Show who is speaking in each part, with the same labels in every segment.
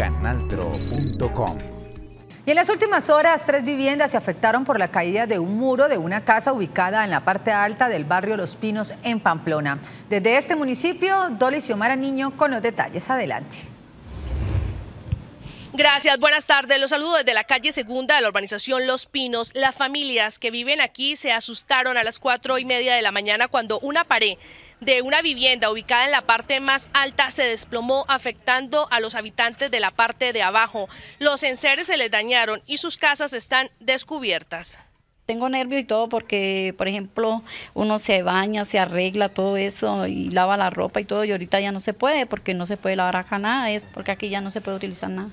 Speaker 1: canaltro.com.
Speaker 2: Y en las últimas horas, tres viviendas se afectaron por la caída de un muro de una casa ubicada en la parte alta del barrio Los Pinos, en Pamplona. Desde este municipio, Dolly y Niño con los detalles. Adelante.
Speaker 3: Gracias,
Speaker 4: buenas tardes. Los saludo desde la calle segunda de la urbanización Los Pinos. Las familias que viven aquí se asustaron a las cuatro y media de la mañana cuando una pared de una vivienda ubicada en la parte más alta se desplomó afectando a los habitantes de la parte de abajo. Los enseres se les dañaron y sus casas están descubiertas
Speaker 1: tengo nervio y todo porque, por ejemplo, uno se baña, se arregla, todo eso, y lava la ropa y todo, y ahorita ya no se puede porque no se puede lavar acá nada, es porque aquí ya no se puede utilizar nada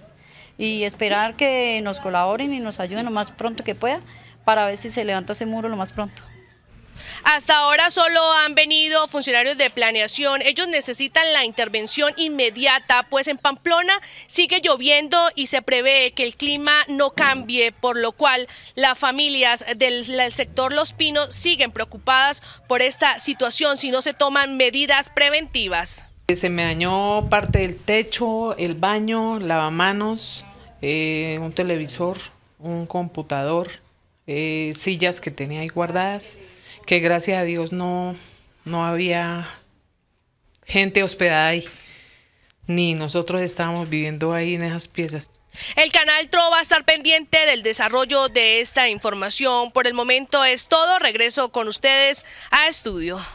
Speaker 1: y esperar que nos colaboren y nos ayuden lo más pronto que pueda para ver si se levanta ese muro lo más pronto.
Speaker 4: Hasta ahora solo han venido funcionarios de planeación. Ellos necesitan la intervención inmediata, pues en Pamplona sigue lloviendo y se prevé que el clima no cambie, por lo cual las familias del, sector Los Pinos siguen preocupadas por esta situación si no se toman medidas preventivas.
Speaker 3: Se me dañó parte del techo, el baño, lavamanos, eh, un televisor, un computador, eh, sillas que tenía ahí guardadas, que gracias a Dios no, no había gente hospedada ahí, ni nosotros estábamos viviendo ahí en esas piezas.
Speaker 4: El canal TRO va a estar pendiente del desarrollo de esta información. Por el momento es todo. Regreso con ustedes a estudio.